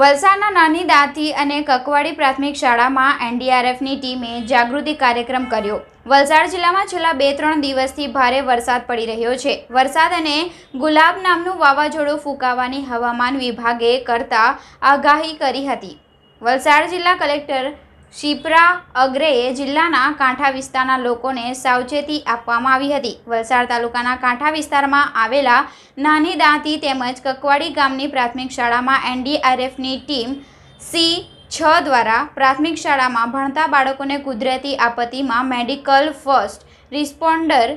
વલસાડના નાની દાંતી અને કકવાડી પ્રાથમિક શાળામાં એનડીઆરએફની ટીમે જાગૃતિ કાર્યક્રમ કર્યો વલસાડ જિલ્લામાં છેલ્લા બે ત્રણ દિવસથી ભારે વરસાદ પડી રહ્યો છે વરસાદ અને ગુલાબ નામનું વાવાઝોડું ફૂંકાવાની હવામાન વિભાગે કરતા આગાહી કરી હતી વલસાડ જિલ્લા કલેક્ટર શિપ્રા અગ્રેએ જિલ્લાના કાંઠા વિસ્તારના લોકોને સાવચેતી આપવામાં આવી હતી વલસાડ તાલુકાના કાંઠા વિસ્તારમાં આવેલા નાની દાંતી તેમજ કકવાડી ગામની પ્રાથમિક શાળામાં એનડીઆરએફની ટીમ સી છ દ્વારા પ્રાથમિક શાળામાં ભણતા બાળકોને કુદરતી આપત્તિમાં મેડિકલ ફર્સ્ટ રિસ્પોન્ડર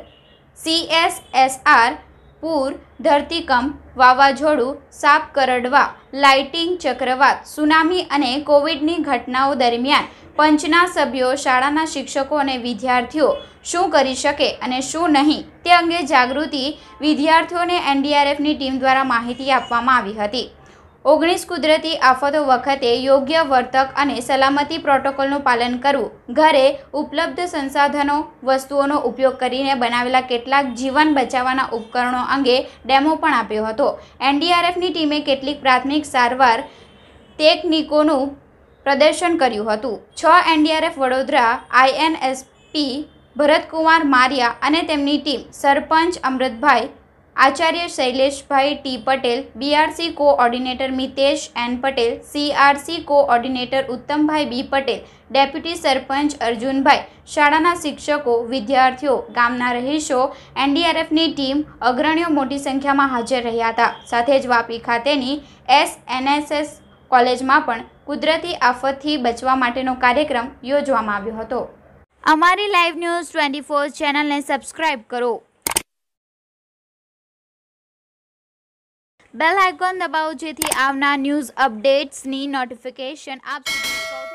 સીએસએસઆર પૂર ધરતીકંપ વાવાઝોડું સાપ કરડવા લાઇટિંગ ચક્રવાત સુનામી અને કોવિડની ઘટનાઓ દરમિયાન પંચના સભ્યો શાળાના શિક્ષકો અને વિદ્યાર્થીઓ શું કરી શકે અને શું નહીં તે અંગે જાગૃતિ વિદ્યાર્થીઓને એનડીઆરએફની ટીમ દ્વારા માહિતી આપવામાં આવી હતી ઓગણીસ કુદરતી આફતો વખતે યોગ્ય વર્તક અને સલામતી પ્રોટોકોલનું પાલન કરવું ઘરે ઉપલબ્ધ સંસાધનો વસ્તુઓનો ઉપયોગ કરીને બનાવેલા કેટલાક જીવન બચાવવાના ઉપકરણો અંગે ડેમો પણ આપ્યો હતો એનડીઆરએફની ટીમે કેટલીક પ્રાથમિક સારવાર ટેકનિકોનું પ્રદર્શન કર્યું હતું છ એનડીઆરએફ વડોદરા આઈએનએસપી ભરતકુમાર મારિયા અને તેમની ટીમ સરપંચ અમૃતભાઈ આચાર્ય Shaileshbhai T Patel BRC coordinator Mitesh N Patel CRC coordinator Uttambhai B Patel deputy sarpanch Arjunbhai શાળાના શિક્ષકો વિદ્યાર્થીઓ ગામના રહીશો એનડીઆરએફની ટીમ અગ્રણીઓ મોટી સંખ્યામાં હાજર રહ્યા હતા સાથે જ વાપી ખાતેની એસએનએસએસ કોલેજમાં પણ કુદરતી આફતથી બચવા માટેનો કાર્યક્રમ યોજવામાં આવ્યો હતો અમારી લાઈવ ન્યૂઝ ટ્વેન્ટી ફોર ચેનલને સબસ્ક્રાઇબ કરો બેલ આઇકોન દબાવો જેથી આવનાર ન્યૂઝ અપડેટ્સની નોટિફિકેશન આપ